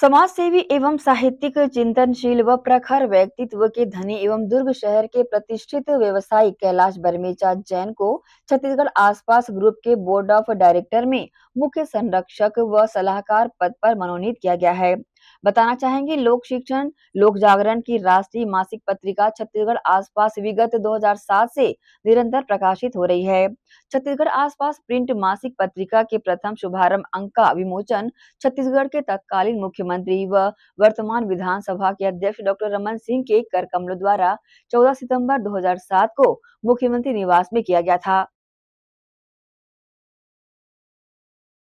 समाज सेवी एवं साहित्यिक चिंतनशील व प्रखर व्यक्तित्व के धनी एवं दुर्ग शहर के प्रतिष्ठित व्यवसायी कैलाश बर्मेचा जैन को छत्तीसगढ़ आसपास ग्रुप के बोर्ड ऑफ डायरेक्टर में मुख्य संरक्षक व सलाहकार पद पर मनोनीत किया गया है बताना चाहेंगे लोक शिक्षण लोक जागरण की राष्ट्रीय मासिक पत्रिका छत्तीसगढ़ आसपास विगत 2007 से निरंतर प्रकाशित हो रही है छत्तीसगढ़ आसपास प्रिंट मासिक पत्रिका के प्रथम शुभारंभ अंक का विमोचन छत्तीसगढ़ के तत्कालीन मुख्यमंत्री व वर्तमान विधानसभा के अध्यक्ष डॉक्टर रमन सिंह के कर कमलों द्वारा 14 सितंबर 2007 को मुख्यमंत्री निवास में किया गया था